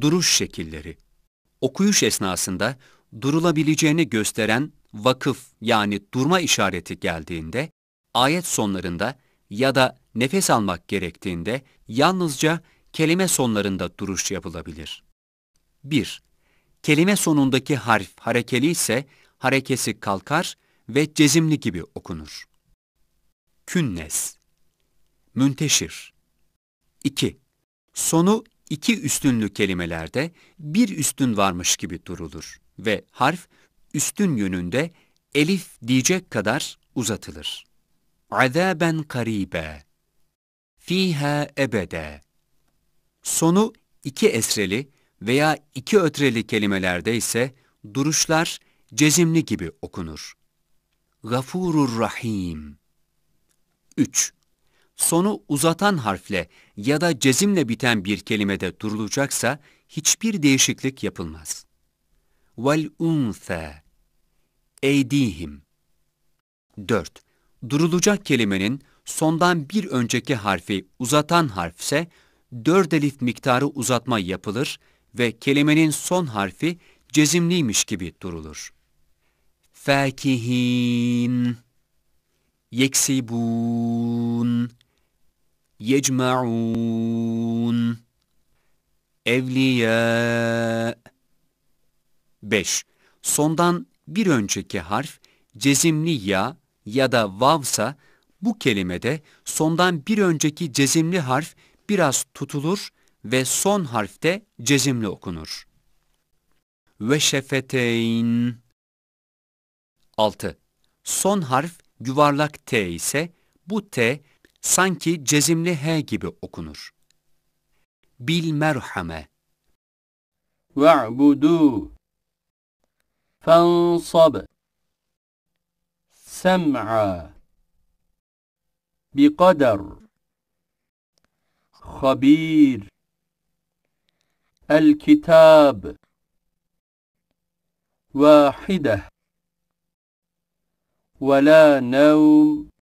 duruş şekilleri. Okuyuş esnasında durulabileceğini gösteren vakıf yani durma işareti geldiğinde, ayet sonlarında ya da nefes almak gerektiğinde yalnızca kelime sonlarında duruş yapılabilir. 1. Kelime sonundaki harf harekeli ise harekesi kalkar ve cezimli gibi okunur. Künnes Münteşir 2. Sonu iki üstünlü kelimelerde bir üstün varmış gibi durulur ve harf üstün yönünde elif diyecek kadar uzatılır. Azaben karibe fiha ebede Sonu iki esreli veya iki ötreli kelimelerde ise duruşlar cezimli gibi okunur. Gafurur Rahim 3 sonu uzatan harfle ya da cezimle biten bir kelimede durulacaksa hiçbir değişiklik yapılmaz. Vel unfe eydihim 4. Durulacak kelimenin sondan bir önceki harfi uzatan harfse dört elif miktarı uzatma yapılır ve kelimenin son harfi cezimliymiş gibi durulur. Fakihin yeksibun yecma'un evliya 5. Sondan bir önceki harf cezimli ya ya da vavsa bu kelimede sondan bir önceki cezimli harf biraz tutulur ve son harfte cezimli okunur. Ve şefeteyn 6. Son harf yuvarlak T ise bu T sanki cezimli H gibi okunur. Bil merhame. Ve'budu. Fensab. Sem'a. Biqadar. Habir. الكتاب واحدة ولا نوم